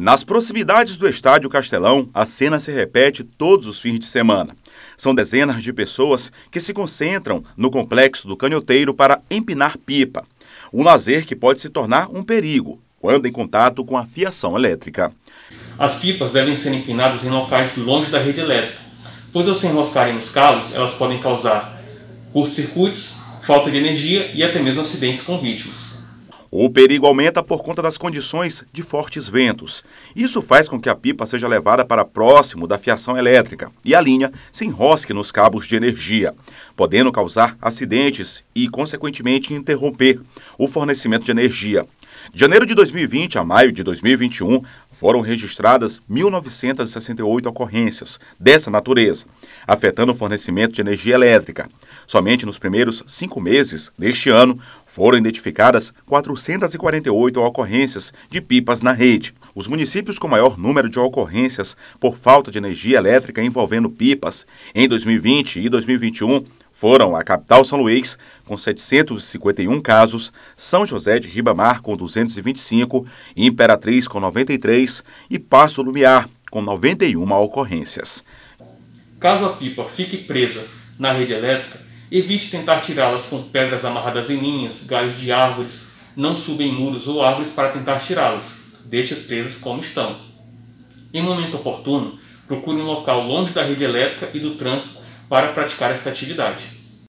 Nas proximidades do Estádio Castelão, a cena se repete todos os fins de semana. São dezenas de pessoas que se concentram no complexo do canhoteiro para empinar pipa. Um lazer que pode se tornar um perigo quando em contato com a fiação elétrica. As pipas devem ser empinadas em locais longe da rede elétrica, pois ao se enroscarem nos calos, elas podem causar curtos circuitos, falta de energia e até mesmo acidentes com vítimas. O perigo aumenta por conta das condições de fortes ventos. Isso faz com que a pipa seja levada para próximo da fiação elétrica e a linha se enrosque nos cabos de energia, podendo causar acidentes e, consequentemente, interromper o fornecimento de energia. De janeiro de 2020 a maio de 2021, foram registradas 1.968 ocorrências dessa natureza, afetando o fornecimento de energia elétrica. Somente nos primeiros cinco meses deste ano foram identificadas 448 ocorrências de pipas na rede. Os municípios com maior número de ocorrências por falta de energia elétrica envolvendo pipas em 2020 e 2021 foram a capital São Luís, com 751 casos, São José de Ribamar, com 225, Imperatriz, com 93 e Passo Lumiar, com 91 ocorrências. Caso a pipa fique presa na rede elétrica, Evite tentar tirá-las com pedras amarradas em linhas, galhos de árvores. Não suba em muros ou árvores para tentar tirá-las. Deixe-as presas como estão. Em momento oportuno, procure um local longe da rede elétrica e do trânsito para praticar esta atividade.